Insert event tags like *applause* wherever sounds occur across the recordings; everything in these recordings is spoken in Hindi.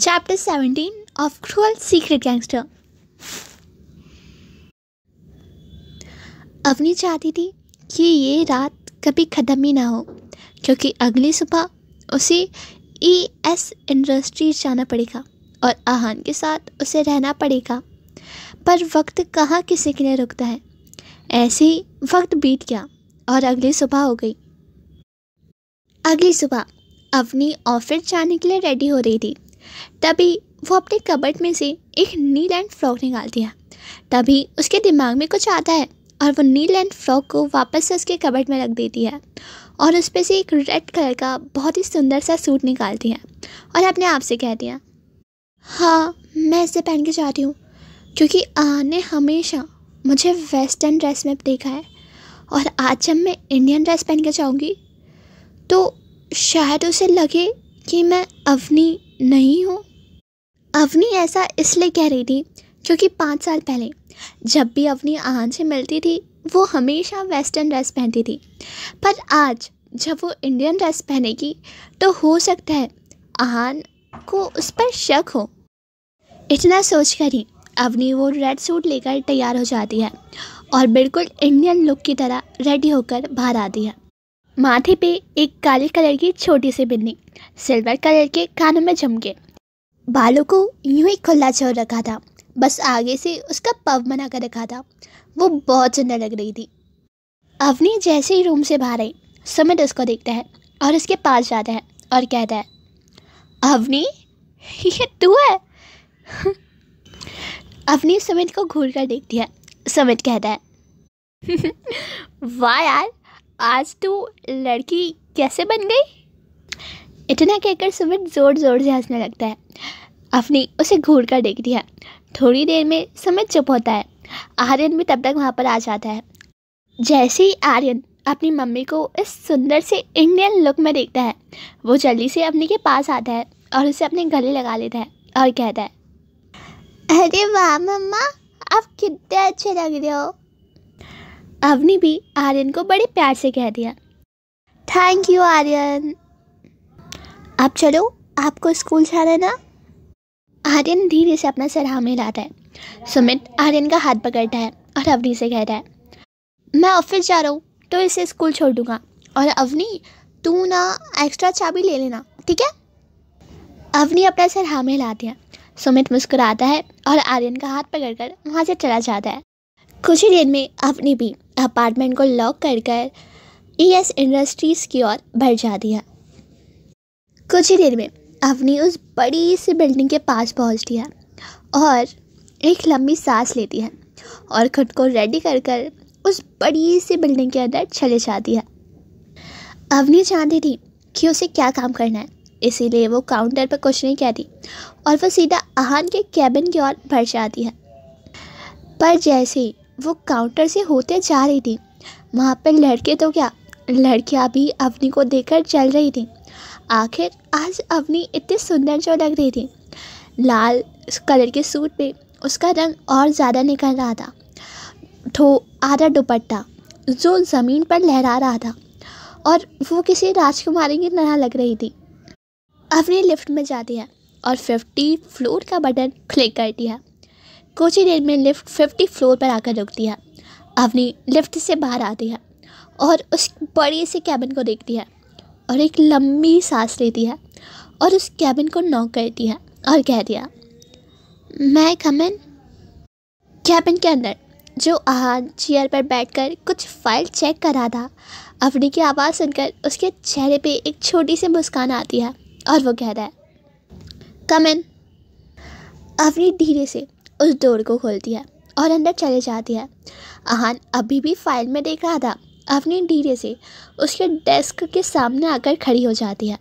Chapter seventeen of cruel secret gangster Avni चाहती थी कि ये रात कभी ख़त्म ही ना हो क्योंकि अगली सुबह उसे ई एस इंडस्ट्रीज जाना पड़ेगा और आहान के साथ उसे रहना पड़ेगा पर वक्त कहाँ किसी के लिए रुकता है ऐसे ही वक्त बीत गया और अगली सुबह हो गई अगली सुबह अवनी ऑफिस जाने के लिए रेडी हो रही थी तभी वो अपने कबट में से एक नील एंड फ्रॉक निकालती है तभी उसके दिमाग में कुछ आता है और वो नील एंड फ्रॉक को वापस से उसके कबट में रख देती है और उस पर से एक रेड कलर का बहुत ही सुंदर सा सूट निकालती है और अपने आप से कहती दिया हाँ मैं इसे पहन के जाती हूँ क्योंकि ने हमेशा मुझे वेस्टर्न ड्रेस में देखा है और आज जब मैं इंडियन ड्रेस पहन के जाऊँगी तो शायद उसे लगे कि मैं अपनी नहीं हूँ अवनी ऐसा इसलिए कह रही थी क्योंकि पाँच साल पहले जब भी अवनी आहन से मिलती थी वो हमेशा वेस्टर्न ड्रेस पहनती थी पर आज जब वो इंडियन ड्रेस पहनेगी तो हो सकता है आहन को उस पर शक हो इतना सोच कर ही अवनी वो रेड सूट लेकर तैयार हो जाती है और बिल्कुल इंडियन लुक की तरह रेडी होकर बाहर आती है माथे पे एक काले कलर की छोटी सी बिन्नी सिल्वर कलर के कानों में झमके बालों को यूं ही खुला छोड़ रखा था बस आगे से उसका पव बना कर रखा था वो बहुत सुंदर लग रही थी अवनी जैसे ही रूम से बाहर आई सुमित उसको देखता है और उसके पास जाता है और कहता है अवनी ये तू है *laughs* अवनी सुमित को घूर कर देखती है सुमित कहता है *laughs* वाह यार आज तू लड़की कैसे बन गई इतना कहकर सुमित ज़ोर ज़ोर से हंसने लगता है अपनी उसे घूर कर देखती है थोड़ी देर में सुमित चुप होता है आर्यन भी तब तक वहाँ पर आ जाता है जैसे ही आर्यन अपनी मम्मी को इस सुंदर से इंडियन लुक में देखता है वो जल्दी से अपनी के पास आता है और उसे अपने गले लगा लेता है और कहता है अरे वाह मम्मा आप कितने अच्छे लग रहे हो अवनी भी आर्यन को बड़े प्यार से कह दिया थैंक यू आर्यन अब चलो आपको स्कूल जाना है ना आर्यन धीरे से अपना सर हाँ मिलाता है सुमित आर्यन का हाथ पकड़ता है और अवनी से कहता है मैं ऑफिस जा रहा हूँ तो इसे स्कूल छोड़ दूँगा और अवनी तू ना एक्स्ट्रा चाबी ले लेना ठीक है अवनी अपना सर हाँ मिला दिया सुमित मुस्कुराता है और आर्यन का हाथ पकड़कर वहाँ से चला जाता है कुछ ही देर में अवनी भी अपार्टमेंट को लॉक कर कर ई एस इंडस्ट्रीज़ की ओर बढ़ जाती है कुछ ही देर में अवनी उस बड़ी सी बिल्डिंग के पास पहुंच है और एक लंबी सांस लेती है और खुद को रेडी कर कर उस बड़ी सी बिल्डिंग के अंदर चले जाती है अवनी जानती थी कि उसे क्या काम करना है इसीलिए वो काउंटर पर कुछ नहीं कहती और वो सीधा आहान के कैबिन की ओर बढ़ जाती है पर जैसे ही वो काउंटर से होते जा रही थी वहाँ पर लड़के तो क्या लड़कियाँ भी अवनी को देखकर चल रही थी आखिर आज अवनी इतनी सुंदर जो लग रही थी लाल कलर के सूट पे उसका रंग और ज़्यादा निकल रहा था ठो आधा दुपट्टा जो ज़मीन पर लहरा रहा था और वो किसी राजकुमारी की तरह लग रही थी अवनी लिफ्ट में जाती है और फिफ्टी फ्लोर का बटन क्लिक करती है कोची देर में लिफ्ट फिफ्टी फ्लोर पर आकर रुकती है अवनी लिफ्ट से बाहर आती है और उस बड़ी से कैबिन को देखती है और एक लंबी सांस लेती है और उस कैबिन को नॉक करती है और कह दिया मैं कमन कैबिन के अंदर जो आहान चेयर पर बैठकर कुछ फाइल चेक कर रहा था अवनी की आवाज़ सुनकर उसके चेहरे पे एक छोटी सी मुस्कान आती है और वो कह रहा है कमन अवनी धीरे से उस डोर को खोलती है और अंदर चले जाती है आहान अभी भी फाइल में देख रहा था अपनी डीरे से उसके डेस्क के सामने आकर खड़ी हो जाती है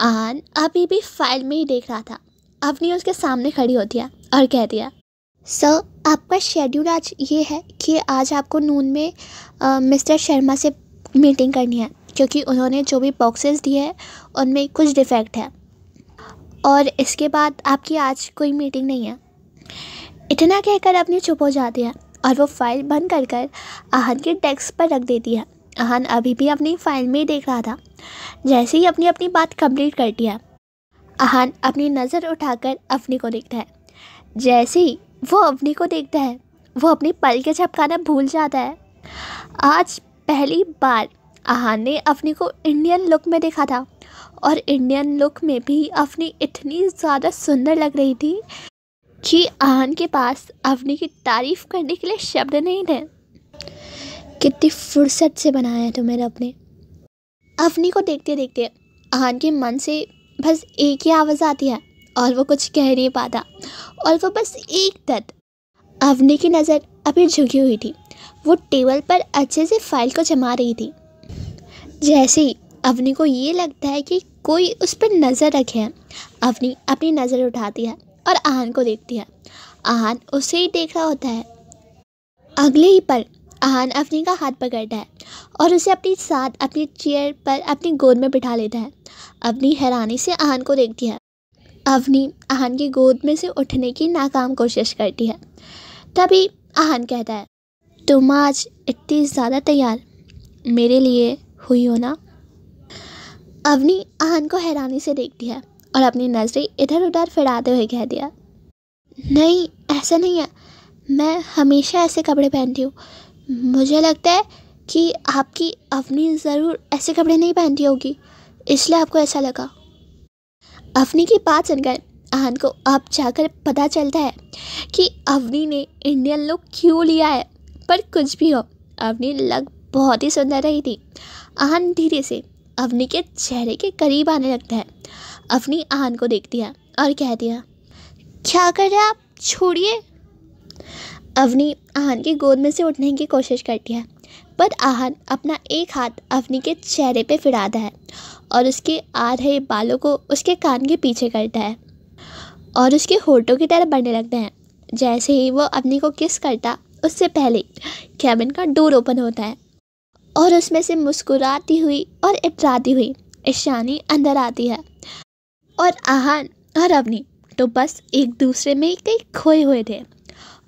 आहान अभी भी फाइल में ही देख रहा था अपनी उसके सामने खड़ी होती है और कह दिया सर so, आपका शेड्यूल आज ये है कि आज आपको नून में आ, मिस्टर शर्मा से मीटिंग करनी है क्योंकि उन्होंने जो भी बॉक्सेस दिए हैं उनमें कुछ डिफेक्ट है और इसके बाद आपकी आज कोई मीटिंग नहीं है इतना कहकर अपनी चुप हो जाती है और वो फाइल बंद कर कर आहन के डेस्क पर रख देती है आहन अभी भी अपनी फाइल में ही देख रहा था जैसे ही अपनी अपनी बात कंप्लीट करती है आहन अपनी नज़र उठाकर अपनी को देखता है जैसे ही वो अपनी को देखता है वो अपनी पल के झपकाना भूल जाता है आज पहली बार आहान ने अपनी को इंडियन लुक में देखा था और इंडियन लुक में भी अपनी इतनी ज़्यादा सुंदर लग रही थी कि आहन के पास अवनी की तारीफ़ करने के लिए शब्द नहीं थे कितनी फुर्सत से बनाया तुम्हें तो रब ने अवनी को देखते देखते आहन के मन से बस एक ही आवाज़ आती है और वो कुछ कह नहीं पाता और वो बस एक तत् अवनी की नज़र अभी झुकी हुई थी वो टेबल पर अच्छे से फाइल को जमा रही थी जैसे ही अवनी को ये लगता है कि कोई उस पर नज़र रखे हैं अवनी अपनी नज़र उठाती है और आहन को देखती है आहन उसे ही देख रहा होता है अगले ही पल आहन अफनी का हाथ पकड़ता है और उसे अपने साथ अपनी चेयर पर अपनी गोद में बिठा लेता है अपनी हैरानी से आहन को देखती है अवनी आहन की गोद में से उठने की नाकाम कोशिश करती है तभी आहन कहता है तुम आज इतनी ज़्यादा तैयार मेरे लिए हुई हो ना अवनी आहन को हैरानी से देखती है और अपनी नज़रें इधर उधर फिराते हुए कह दिया नहीं ऐसा नहीं है मैं हमेशा ऐसे कपड़े पहनती हूँ मुझे लगता है कि आपकी अवनी ज़रूर ऐसे कपड़े नहीं पहनती होगी इसलिए आपको ऐसा लगा अवनी की बात सुनकर आहन को अब जाकर पता चलता है कि अवनी ने इंडियन लुक क्यों लिया है पर कुछ भी हो अवनी लग बहुत ही सुंदर रही थी आहन धीरे से अवनी के चेहरे के करीब आने लगता है अवनी आहन को देखती है और कह दिया क्या कर रहे आप छोड़िए अवनी आहन की गोद में से उठने की कोशिश करती है पर आहन अपना एक हाथ अवनी के चेहरे पे फिराता है और उसके आ रहे बालों को उसके कान के पीछे करता है और उसके होठों की तरह बढ़ने लगते हैं जैसे ही वो अवनी को किस करता उससे पहले कैबिन का डोर ओपन होता है और उसमें से मुस्कुराती हुई और इतराती हुई ईशानी अंदर आती है और आहान और अवनी तो बस एक दूसरे में कई खोए हुए थे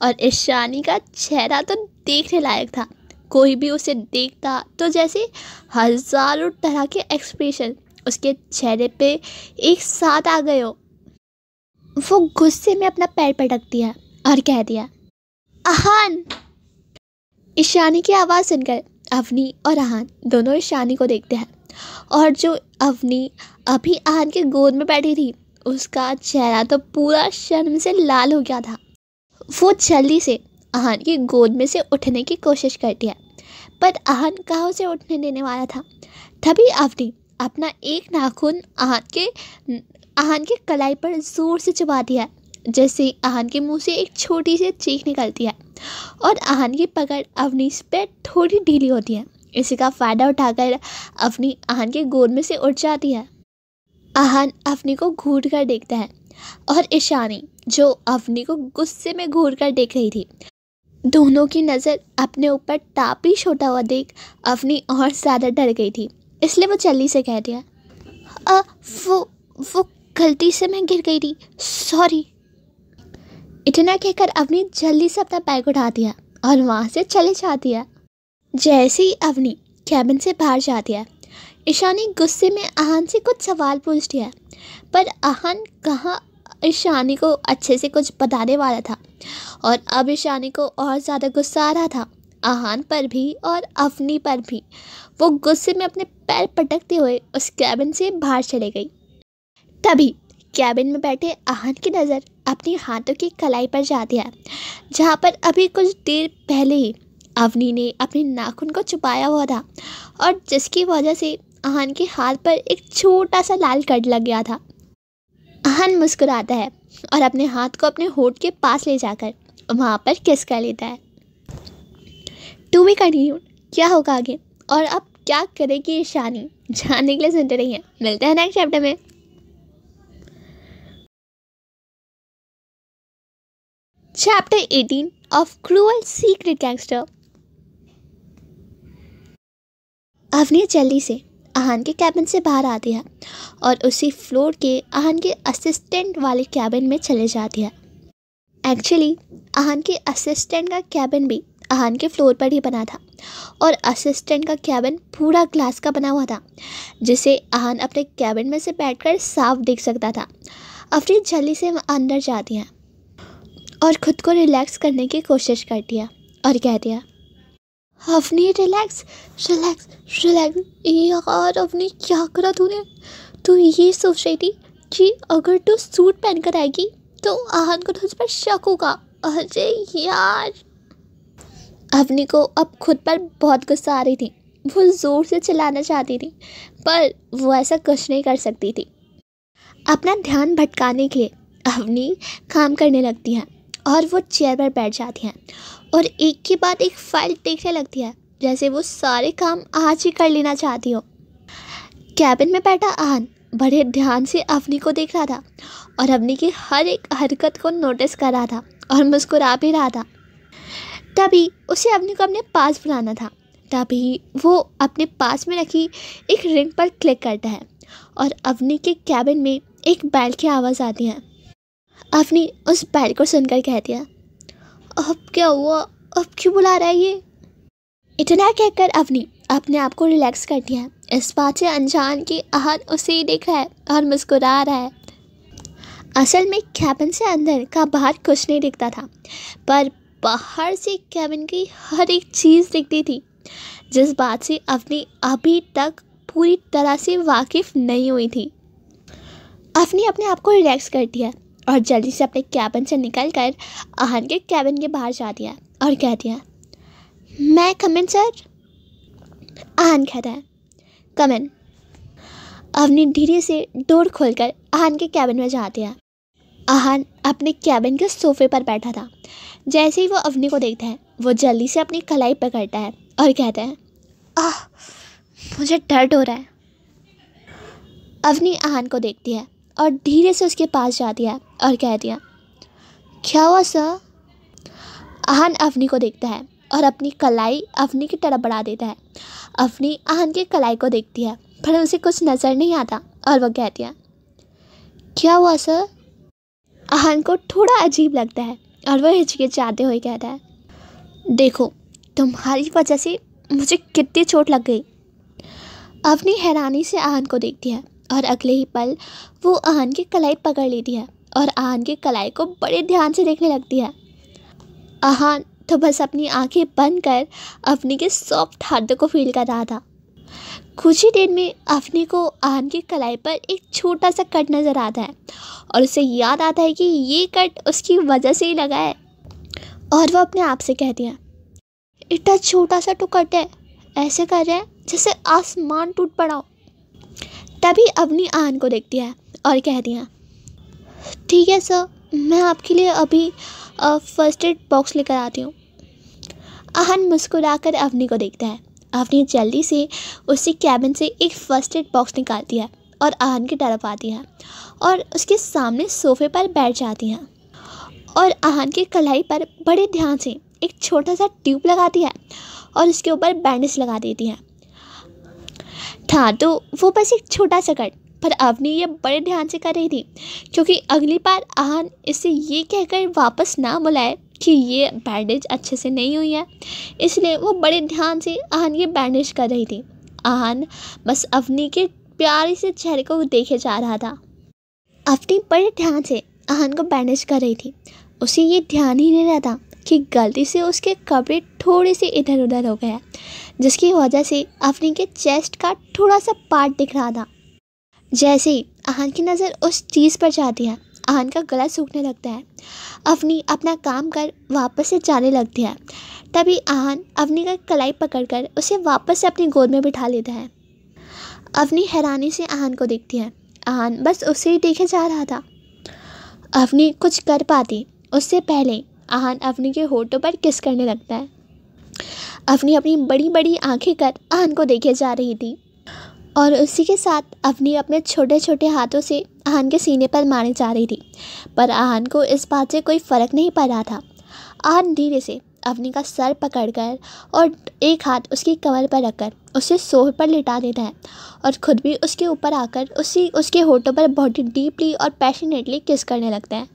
और ईशानी का चेहरा तो देखने लायक था कोई भी उसे देखता तो जैसे हजारों तरह के एक्सप्रेशन उसके चेहरे पे एक साथ आ गए हो वो गुस्से में अपना पैर पटकती है और कह दिया आहान ईशानी की आवाज़ सुनकर अवनी और आहान दोनों ही शानी को देखते हैं और जो अवनी अभी आहान के गोद में बैठी थी उसका चेहरा तो पूरा शर्म से लाल हो गया था वो जल्दी से आहान की गोद में से उठने की कोशिश करती है पर आहान कहाँ से उठने देने वाला था तभी अवनी अपना एक नाखून आहान के आहान के कलाई पर ज़ोर से दिया है जैसे आहन के मुंह से एक छोटी सी चीख निकलती है और आहन की पकड़ अवनीश पर थोड़ी ढीली होती है इसी का फ़ायदा उठाकर अवनी आहन के गोद में से उठ जाती है आहन अवनी को घूर कर देखता है और ईशानी जो अवनी को गुस्से में घूर कर देख रही थी दोनों की नज़र अपने ऊपर टापी छोटा हुआ देख अवनी और ज़्यादा डर गई थी इसलिए वो चली से कह दिया आ, वो वो गलती से मैं गिर गई थी सॉरी इतना कहकर अवनी जल्दी से अपना बैग उठा दिया और वहाँ से चले जाती है जैसे ही अवनी कैबिन से बाहर जाती है ईशा ने गुस्से में आहान से कुछ सवाल पूछ दिया पर आहान कहाँ ईशानी को अच्छे से कुछ बताने वाला था और अब ईशानी को और ज़्यादा गुस्सा आ रहा था आहान पर भी और अफनी पर भी वो गुस्से में अपने पैर पटकते हुए उस कैबिन से बाहर चले गई तभी कैबिन में बैठे आहन की नज़र अपने हाथों की कलाई पर जा दिया जहाँ पर अभी कुछ देर पहले ही अवनी ने अपने नाखून को छुपाया हुआ था और जिसकी वजह से आहन के हाथ पर एक छोटा सा लाल कट लग गया था आहन मुस्कुराता है और अपने हाथ को अपने होठ के पास ले जाकर वहाँ पर किस कर लेता है टू वी कंटिन्यू क्या होगा आगे और अब क्या करेगी शानी जानने के लिए सुनते रहिए मिलते हैं नेक्स्ट चैप्टर में Chapter 18 of Cruel Secret Gangster Avni जल्दी से आहन के कैबिन से बाहर आती है और उसी फ्लोर के आहन के असिस्टेंट वाले कैबिन में चले जाती है एक्चुअली आहन के असिस्टेंट का कैबिन भी आहन के फ्लोर पर ही बना था और असिस्टेंट का कैबिन पूरा ग्लास का बना हुआ था जिसे आहन अपने कैबिन में से बैठकर साफ देख सकता था अफरीद जल्दी से अंदर जाती हैं और ख़ुद को रिलैक्स करने की कोशिश कर दिया और कह दिया अपनी रिलैक्स रिलैक्स रिलैक्स यार अपनी क्या करा तूने तो ये सोच रही थी कि अगर तू तो सूट पहन कर आएगी तो आहन को तुझ पर शक होगा अरे यार अवनी को अब खुद पर बहुत गुस्सा आ रही थी वो ज़ोर से चलाना चाहती थी पर वो ऐसा कुछ नहीं कर सकती थी अपना ध्यान भटकाने के लिए अवनी काम करने लगती है और वो चेयर पर बैठ जाती हैं और एक के बाद एक फाइल देखने लगती है जैसे वो सारे काम आज ही कर लेना चाहती हो कैबिन में बैठा आहन बड़े ध्यान से अवनी को देख रहा था और अवनी की हर एक हरकत को नोटिस कर रहा था और मुस्कुरा भी रहा था तभी उसे अवनी को अपने पास बुलाना था तभी वो अपने पास में रखी एक रिंग पर क्लिक करता है और अवनी के कैबिन में एक बैल की आवाज़ आती है आपने उस बैल को सुनकर कह दिया अब क्या हुआ अब क्यों बुला रहा है ये इतना कहकर अवनी अपने आप को रिलैक्स कर दिया है इस बात से अनजान की आहन उसे ही दिख रहा है और मुस्कुरा रहा है असल में कैबिन से अंदर का बाहर कुछ नहीं दिखता था पर बाहर से कैबिन की हर एक चीज़ दिखती थी जिस बात से अवनी अभी तक पूरी तरह से वाकिफ नहीं हुई थी अवनी अपने आप को रिलैक्स कर दिया और जल्दी से अपने कैबिन से निकल कर आहन के कैबिन के बाहर जा दिया और कह दिया मैं कमिन सर आहन कहता है कमिन अवनी धीरे से डोर खोलकर आहन के कैबिन में जा दिया आहन अपने कैबिन के सोफे पर बैठा था जैसे ही वो अवनी को देखता है वो जल्दी से अपनी कलाई पकड़ता है और कहता है आह मुझे डर्ट हो रहा है अवनी आहन को देखती है और धीरे से उसके पास जा दिया और कह दिया क्या हुआ सर आहन अवनी को देखता है और अपनी कलाई अवनी की तरफ बढ़ा देता है अवनी आहन की कलाई को देखती है पर उसे कुछ नज़र नहीं आता और वह कह दिया क्या हुआ सर आहन को थोड़ा अजीब लगता है और वह हिचकिचाते हुए कहता है देखो तुम्हारी वजह से मुझे कितनी चोट लग गई अपनी हैरानी से आहन को देखती है और अगले ही पल वो आहन की कलाई पकड़ लेती है और आहन की कलाई को बड़े ध्यान से देखने लगती है आहन तो बस अपनी आंखें बंद कर अपने के सॉफ्ट हाथों को फील कर रहा था कुछ ही देर में अपने को आहन की कलाई पर एक छोटा सा कट नज़र आता है और उसे याद आता है कि ये कट उसकी वजह से ही लगा है और वह अपने आप से कहती है इतना छोटा सा तो कट है ऐसे कर रहे हैं जैसे आसमान टूट पड़ा हो तभी अवनी आन को देखती है और कह दिया ठीक है सर मैं आपके लिए अभी फर्स्ट एड बॉक्स लेकर आती हूँ आहन मुस्कुराकर अवनी को देखता है अवनी जल्दी से उसी कैबिन से एक फर्स्ट एड बॉक्स निकालती है और आहन की तरफ आती है और उसके सामने सोफे पर बैठ जाती हैं और आहन की कलाई पर बड़े ध्यान से एक छोटा सा ट्यूब लगाती है और उसके ऊपर बैंडेज लगा देती है था तो वो बस एक छोटा सा कट पर अवनी ये बड़े ध्यान से कर रही थी क्योंकि अगली बार आहन इसे ये कहकर वापस ना बुलाए कि ये बैंडेज अच्छे से नहीं हुई है इसलिए वो बड़े ध्यान से आहन ये बैंडेज कर रही थी आहन बस अवनी के प्यारे से चेहरे को देखे जा रहा था अवनी बड़े ध्यान से आहन को बैंडेज कर रही थी उसे ये ध्यान ही नहीं रहता कि गलती से उसके कपड़े थोड़े से इधर उधर हो गया जिसकी वजह से अफनी के चेस्ट का थोड़ा सा पार्ट दिख रहा था जैसे ही आहन की नज़र उस चीज़ पर जाती है आहन का गला सूखने लगता है अफनी अपना काम कर वापस से जाने लगती है तभी आहन अफनी का कलाई पकड़कर उसे वापस से अपनी गोद में बिठा लेता है अफनी हैरानी से आहन को देखती है आहन बस उसे ही देखे जा रहा था अफनी कुछ कर पाती उससे पहले आहान अवनी के होठों पर किस करने लगता है अवनी अपनी बड़ी बड़ी आंखें कर आहान को देखे जा रही थी और उसी के साथ अवनी अपने छोटे छोटे हाथों से आहान के सीने पर मारे जा रही थी पर आहान को इस बात से कोई फ़र्क नहीं पड़ रहा था आहान धीरे से अवनी का सर पकड़कर और एक हाथ उसकी कमर पर रखकर उसे सोह पर लिटा देता है और ख़ुद भी उसके ऊपर आकर उसी उसके होठों पर बहुत ही डीपली और पैशनेटली किस करने लगता है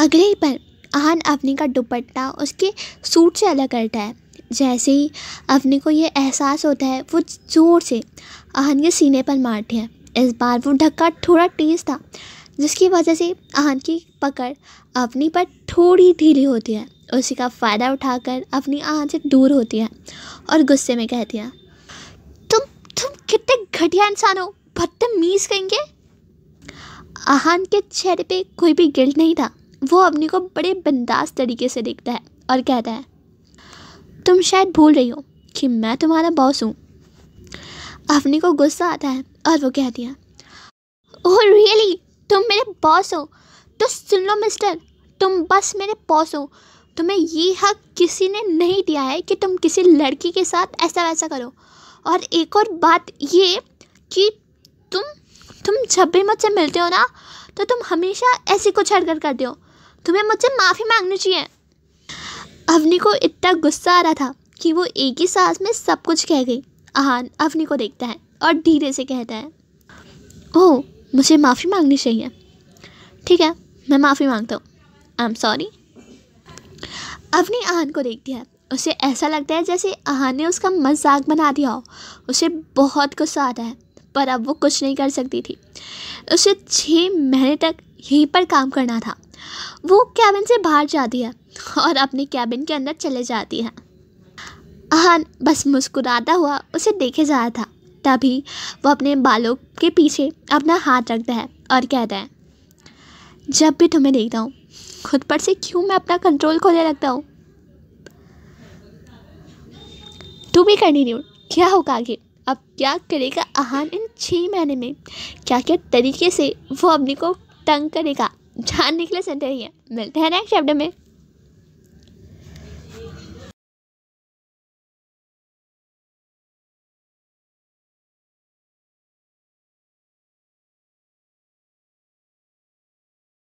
अगले ही पर आहन अवनी का दुपट्टा उसके सूट से अलग करता है जैसे ही अवनी को यह एहसास होता है वो ज़ोर से आहन के सीने पर मारते हैं इस बार वो धक्का थोड़ा तेज़ था जिसकी वजह से आहन की पकड़ अपनी पर थोड़ी ढीली होती है उसी का फ़ायदा उठाकर अपनी आहन से दूर होती है और गुस्से में कहती है तुम तुम कितने घटिया इंसान हो बदतमीज़ कहेंगे आहन के चेहरे पे कोई भी गिल्ट नहीं था वो अपनी को बड़े बिंदास तरीके से देखता है और कहता है तुम शायद भूल रही हो कि मैं तुम्हारा बॉस हूँ अवनी को गुस्सा आता है और वो कहती है ओह रियली तुम मेरे बॉस हो तो सुन लो मिस्टर तुम बस मेरे बॉस हो तुम्हें ये हक किसी ने नहीं दिया है कि तुम किसी लड़की के साथ ऐसा वैसा करो और एक और बात ये कि तुम तुम जब भी मुझसे मिलते हो ना तो तुम हमेशा ऐसी कुछ हरकत करते हो तुम्हें मुझसे माफ़ी मांगनी चाहिए अवनी को इतना गुस्सा आ रहा था कि वो एक ही सांस में सब कुछ कह गई आहान अवनी को देखता है और धीरे से कहता है ओह मुझे माफ़ी मांगनी चाहिए ठीक है मैं माफ़ी मांगता हूँ I am sorry Avni Ahaan को देखती है उसे ऐसा लगता है जैसे आहान ने उसका मजाक बना दिया हो उसे बहुत गुस्सा आता है पर अब वो कुछ नहीं कर सकती थी उसे छः महीने तक यहीं पर काम करना था वो कैबिन से बाहर जाती है और अपने कैबिन के अंदर चले जाती है आहन बस मुस्कुराता हुआ उसे देखे जा रहा था तभी वो अपने बालों के पीछे अपना हाथ रखता है और कहता है जब भी तुम्हें देखता हूँ खुद पर से क्यों मैं अपना कंट्रोल खोने लगता हूँ टू बी कंटिन्यू क्या होगा आगे अब क्या करेगा आहान इन छः महीने में क्या क्या तरीके से वो अपने को तंग करेगा जानने के लिए सुनते रहिए है। मिलते हैं नेक्स्ट चैप्टर में